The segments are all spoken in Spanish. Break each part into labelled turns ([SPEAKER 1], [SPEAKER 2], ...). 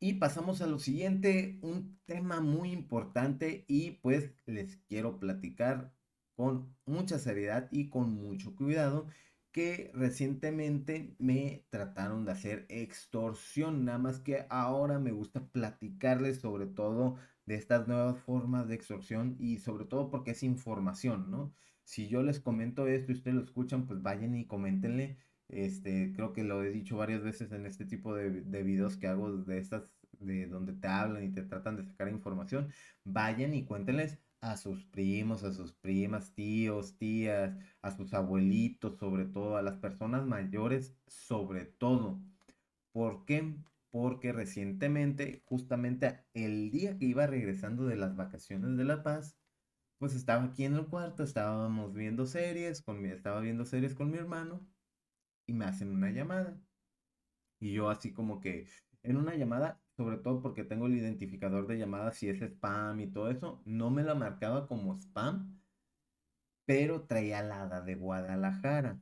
[SPEAKER 1] Y pasamos a lo siguiente, un tema muy importante y pues les quiero platicar con mucha seriedad y con mucho cuidado que recientemente me trataron de hacer extorsión, nada más que ahora me gusta platicarles sobre todo de estas nuevas formas de extorsión y sobre todo porque es información, ¿no? Si yo les comento esto y ustedes lo escuchan, pues vayan y coméntenle este, creo que lo he dicho varias veces en este tipo de, videos que hago de estas, de donde te hablan y te tratan de sacar información. Vayan y cuéntenles a sus primos, a sus primas, tíos, tías, a sus abuelitos, sobre todo, a las personas mayores, sobre todo. ¿Por qué? Porque recientemente, justamente el día que iba regresando de las vacaciones de La Paz, pues estaba aquí en el cuarto, estábamos viendo series, con estaba viendo series con mi hermano y me hacen una llamada. Y yo así como que en una llamada, sobre todo porque tengo el identificador de llamadas si es spam y todo eso, no me la marcaba como spam, pero traía la hada de Guadalajara.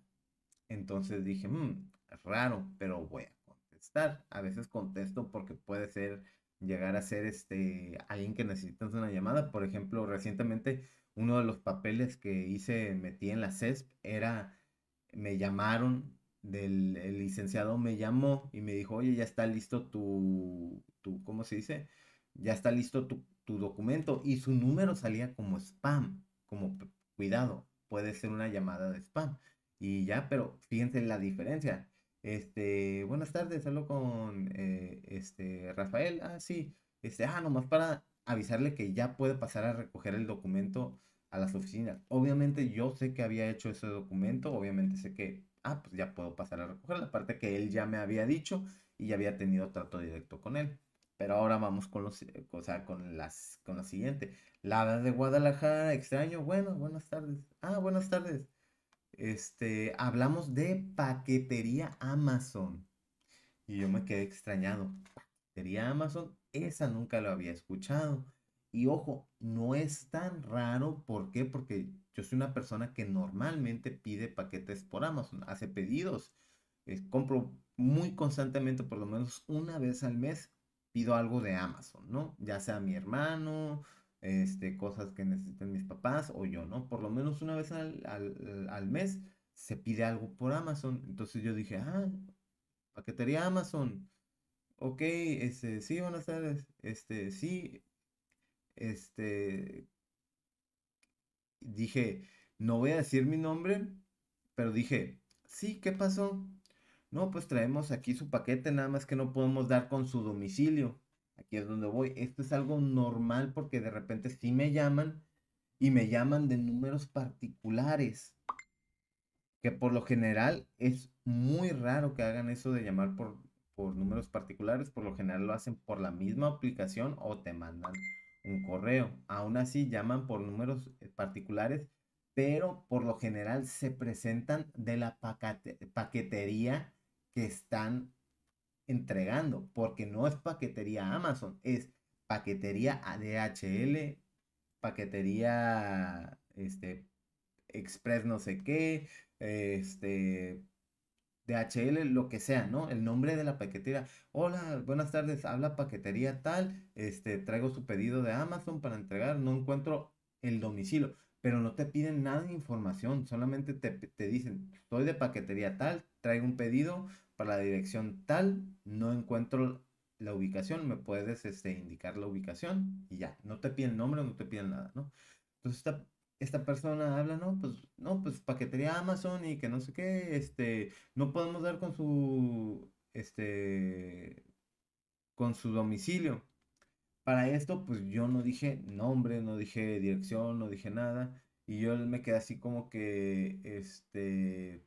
[SPEAKER 1] Entonces dije, mm, raro, pero voy a contestar. A veces contesto porque puede ser llegar a ser este alguien que necesitas una llamada. Por ejemplo, recientemente uno de los papeles que hice, metí en la CESP, era me llamaron del el licenciado me llamó y me dijo, oye, ya está listo tu, tu ¿cómo se dice? Ya está listo tu, documento y su número salía como spam, como cuidado, puede ser una llamada de spam. Y ya, pero fíjense la diferencia. Este, buenas tardes, hablo con eh, este Rafael. Ah, sí. Este, ah, nomás para avisarle que ya puede pasar a recoger el documento a las oficinas. Obviamente yo sé que había hecho ese documento, obviamente sé que ah, pues ya puedo pasar a recogerla. parte que él ya me había dicho y ya había tenido trato directo con él. Pero ahora vamos con los, o sea, con las, con la siguiente. La de Guadalajara, extraño. Bueno, buenas tardes. Ah, buenas tardes. Este, hablamos de paquetería Amazon. Y yo me quedé extrañado. Paquetería Amazon, esa nunca lo había escuchado. Y ojo, no es tan raro. ¿Por qué? Porque yo soy una persona que normalmente pide paquetes por Amazon, hace pedidos, eh, compro muy constantemente, por lo menos una vez al mes, pido algo de Amazon, ¿no? Ya sea mi hermano, este, cosas que necesiten mis papás o yo, ¿no? Por lo menos una vez al, al mes se pide algo por Amazon. Entonces yo dije, ah, paquetería Amazon. Ok, este, sí, buenas tardes. Este, sí, este, dije, no voy a decir mi nombre, pero dije, sí, ¿qué pasó? No, pues traemos aquí su paquete, nada más que no podemos dar con su domicilio. Aquí es donde voy. Esto es algo normal porque de repente sí me llaman y me llaman de números particulares. Que por lo general es muy raro que hagan eso de llamar por, por números particulares. Por lo general lo hacen por la misma aplicación o te mandan un correo. Aún así llaman por números eh, particulares, pero por lo general se presentan de la paquetería que están entregando, porque no es paquetería Amazon, es paquetería ADHL, paquetería este, Express no sé qué, este, DHL, lo que sea, ¿no? El nombre de la paquetería. Hola, buenas tardes, habla paquetería tal, este, traigo su pedido de Amazon para entregar, no encuentro el domicilio, pero no te piden nada de información, solamente te, dicen, estoy de paquetería tal, traigo un pedido para la dirección tal, no encuentro la ubicación, me puedes este, indicar la ubicación y ya, no te piden nombre, no te piden nada, ¿no? Entonces está esta persona habla, no, pues, no, pues paquetería Amazon y que no sé qué, este, no podemos dar con su, este, con su domicilio. Para esto, pues yo no dije nombre, no dije dirección, no dije nada. Y yo me quedé así como que, este,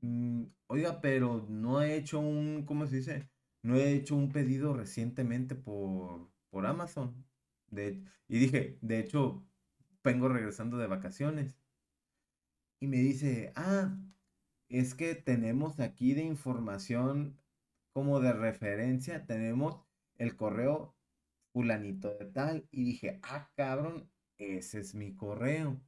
[SPEAKER 1] mm, oiga, pero no he hecho un, ¿cómo se dice? No he hecho un pedido recientemente por, por Amazon. De, y dije, de hecho, vengo regresando de vacaciones. Y me dice, ah, es que tenemos aquí de información como de referencia, tenemos el correo fulanito de tal. Y dije, ah, cabrón, ese es mi correo.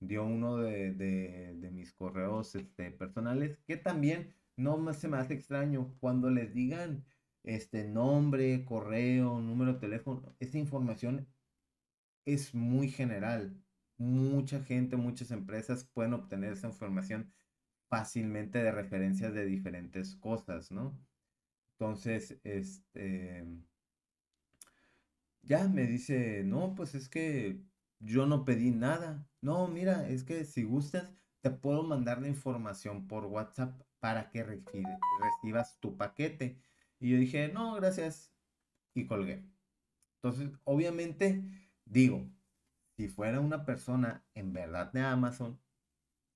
[SPEAKER 1] Dio uno de, de, mis correos este, personales, que también no me, se me hace extraño cuando les digan este nombre, correo, número de teléfono, esa información es muy general. Mucha gente, muchas empresas pueden obtener esa información fácilmente de referencias de diferentes cosas, ¿no? Entonces, este, ya me dice, no, pues es que yo no pedí nada. No, mira, es que si gustas, te puedo mandar la información por WhatsApp para que recibas tu paquete. Y yo dije, no, gracias. Y colgué. Entonces, obviamente, Digo, si fuera una persona en verdad de Amazon,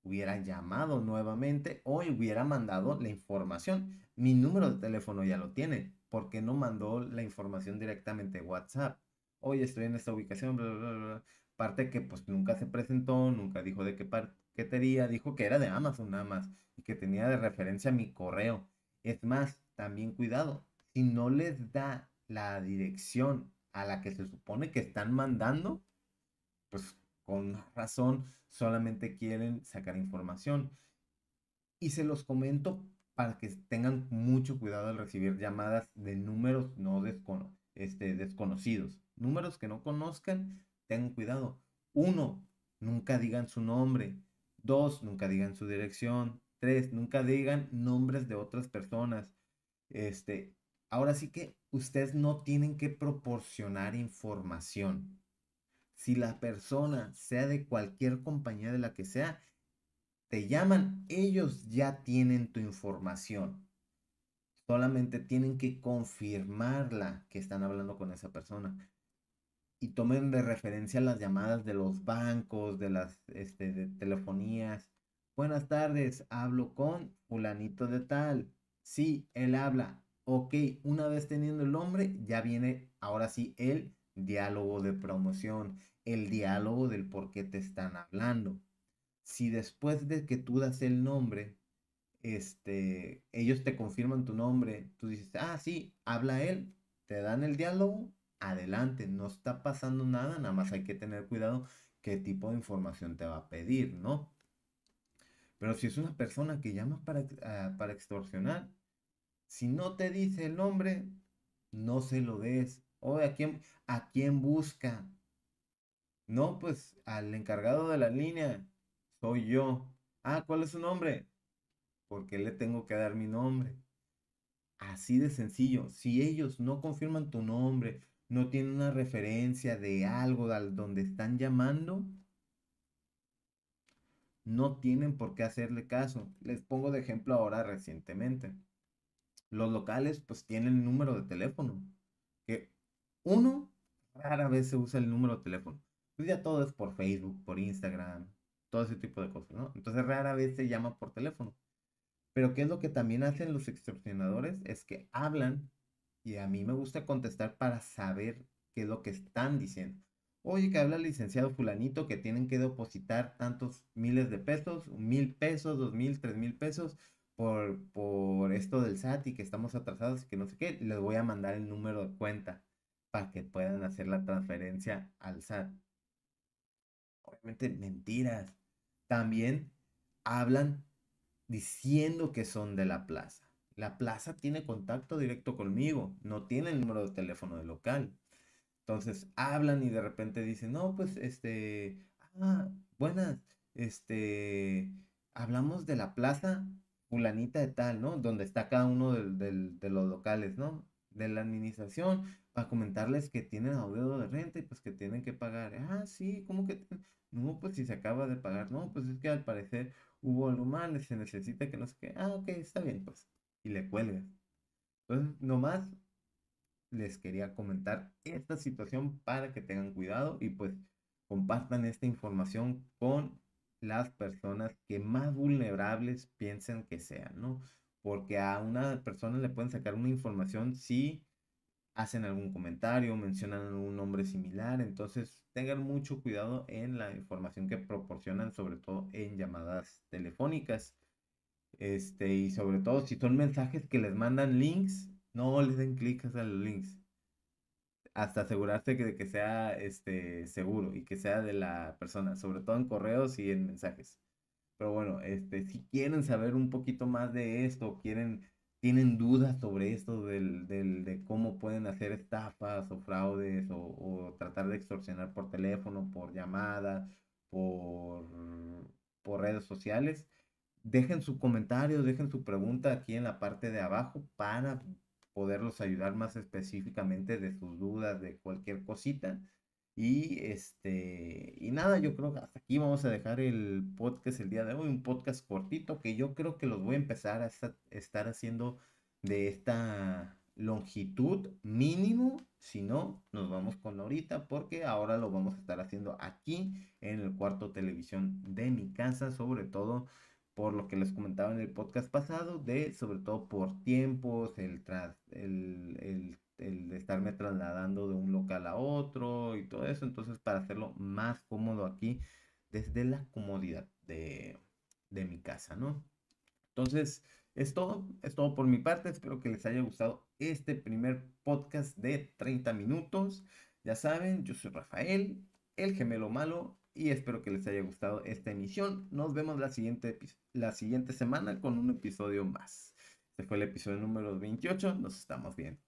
[SPEAKER 1] hubiera llamado nuevamente o hubiera mandado la información. Mi número de teléfono ya lo tiene. ¿Por qué no mandó la información directamente WhatsApp? Hoy estoy en esta ubicación, bla, bla, bla. Parte que pues nunca se presentó, nunca dijo de qué tenía. dijo que era de Amazon nada más y que tenía de referencia mi correo. Es más, también cuidado, si no les da la dirección a la que se supone que están mandando, pues con razón solamente quieren sacar información. Y se los comento para que tengan mucho cuidado al recibir llamadas de números no este, desconocidos. Números que no conozcan, tengan cuidado. Uno, nunca digan su nombre. Dos, nunca digan su dirección. Tres, nunca digan nombres de otras personas. Este, ahora sí que ustedes no tienen que proporcionar información. Si la persona, sea de cualquier compañía de la que sea, te llaman, ellos ya tienen tu información. Solamente tienen que confirmarla que están hablando con esa persona. Y tomen de referencia las llamadas de los bancos, de las este, telefonías. Buenas tardes, hablo con fulanito de tal. Sí, él habla Ok, una vez teniendo el nombre, ya viene ahora sí el diálogo de promoción, el diálogo del por qué te están hablando. Si después de que tú das el nombre, este, ellos te confirman tu nombre, tú dices, ah, sí, habla él, te dan el diálogo, adelante, no está pasando nada, nada más hay que tener cuidado qué tipo de información te va a pedir, ¿no? Pero si es una persona que llama para, ah, para extorsionar, si no te dice el nombre, no se lo des. Oye, ¿a quién, ¿a busca? No, pues al encargado de la línea. Soy yo. Ah, ¿cuál es su nombre? Porque le tengo que dar mi nombre. Así de sencillo. Si ellos no confirman tu nombre, no tienen una referencia de algo al donde están llamando, no tienen por qué hacerle caso. Les pongo de ejemplo ahora recientemente los locales pues tienen el número de teléfono. Que uno rara vez se usa el número de teléfono. Pues ya todo es por Facebook, por Instagram, todo ese tipo de cosas, ¿no? Entonces rara vez se llama por teléfono. Pero ¿qué es lo que también hacen los extorsionadores? Es que hablan y a mí me gusta contestar para saber qué es lo que están diciendo. Oye, que habla el licenciado fulanito que tienen que depositar tantos miles de pesos, mil pesos, dos mil, tres mil pesos por, esto del SAT y que estamos atrasados y que no sé qué, les voy a mandar el número de cuenta para que puedan hacer la transferencia al SAT. Obviamente mentiras. También hablan diciendo que son de la plaza. La plaza tiene contacto directo conmigo, no tiene el número de teléfono del local. Entonces hablan y de repente dicen, no, pues este, ah, buenas, este, hablamos de la plaza fulanita de tal, ¿no? Donde está cada uno de, los locales, ¿no? De la administración, para comentarles que tienen audio de renta y pues que tienen que pagar. Ah, sí, ¿cómo que? No, pues si se acaba de pagar, no, pues es que al parecer hubo algo mal, se necesita que no sé qué. Ah, ok, está bien, pues. Y le cuelgas. Entonces, nomás les quería comentar esta situación para que tengan cuidado y pues compartan esta información con las personas que más vulnerables piensen que sean, ¿no? Porque a una persona le pueden sacar una información si hacen algún comentario, mencionan un nombre similar, entonces tengan mucho cuidado en la información que proporcionan, sobre todo en llamadas telefónicas. Este, y sobre todo si son mensajes que les mandan links, no les den clic a los links hasta asegurarse de que, sea este, seguro y que sea de la persona, sobre todo en correos y en mensajes. Pero bueno, este, si quieren saber un poquito más de esto, quieren, tienen dudas sobre esto, de cómo pueden hacer estafas o fraudes o, tratar de extorsionar por teléfono, por llamada, por, por redes sociales, dejen su comentario, dejen su pregunta aquí en la parte de abajo para poderlos ayudar más específicamente de sus dudas, de cualquier cosita. Y este, y nada, yo creo que hasta aquí vamos a dejar el podcast el día de hoy, un podcast cortito que yo creo que los voy a empezar a estar haciendo de esta longitud mínimo, si no, nos vamos con ahorita porque ahora lo vamos a estar haciendo aquí en el cuarto televisión de mi casa, sobre todo por lo que les comentaba en el podcast pasado, de sobre todo por tiempos, el, el, estarme trasladando de un local a otro y todo eso. Entonces, para hacerlo más cómodo aquí, desde la comodidad de, de mi casa, ¿no? Entonces, es todo, es todo por mi parte. Espero que les haya gustado este primer podcast de 30 minutos. Ya saben, yo soy Rafael, el gemelo malo, y espero que les haya gustado esta emisión. Nos vemos la siguiente, la siguiente semana con un episodio más. Este fue el episodio número 28. Nos estamos viendo.